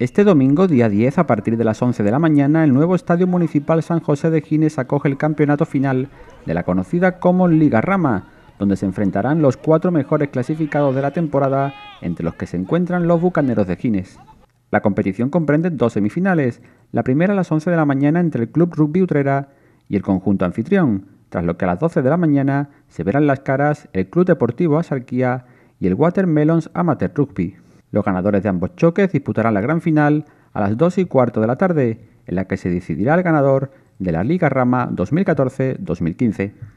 Este domingo, día 10, a partir de las 11 de la mañana, el nuevo Estadio Municipal San José de Gines acoge el campeonato final de la conocida como Liga Rama, donde se enfrentarán los cuatro mejores clasificados de la temporada, entre los que se encuentran los Bucaneros de Gines. La competición comprende dos semifinales, la primera a las 11 de la mañana entre el Club Rugby Utrera y el conjunto anfitrión, tras lo que a las 12 de la mañana se verán las caras el Club Deportivo Asarquía y el Watermelons Amateur Rugby. Los ganadores de ambos choques disputarán la gran final a las 2 y cuarto de la tarde, en la que se decidirá el ganador de la Liga Rama 2014-2015.